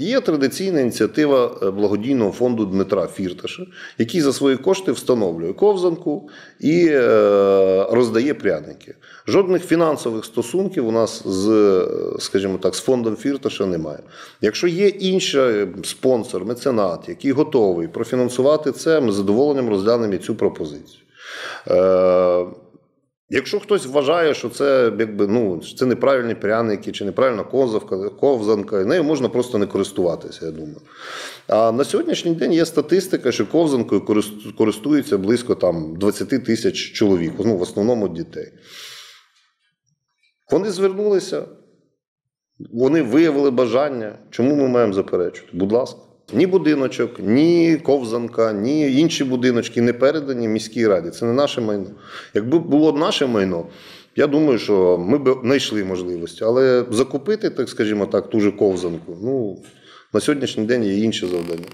Є традиційна ініціатива е, благодійного фонду Дмитра Фірташа, який за свої кошти встановлює ковзанку і е, роздає пряники. Жодних фінансових стосунків у нас з, е, скажімо так, з фондом Фірташа немає. Якщо є інший спонсор, меценат, який готовий профінансувати це, ми з задоволенням розглянемо цю пропозицію. Якщо хтось вважає, що це якби ну це неправильні пряники чи неправильна козовка, ковзанка, нею можна просто не користуватися, я думаю. А на сьогоднішній день є статистика, що ковзанкою користуються близько там 20 тисяч чоловік, ну в основному дітей. Вони звернулися, вони виявили бажання, чому ми маємо заперечувати? Будь ласка. Ні будиночок, ні ковзанка, ні інші будиночки не передані міській раді. Це не наше майно. Якби було наше майно, я думаю, що ми б знайшли можливості. Але закупити, так скажімо так, ту же ковзанку, ну на сьогоднішній день є інше завдання.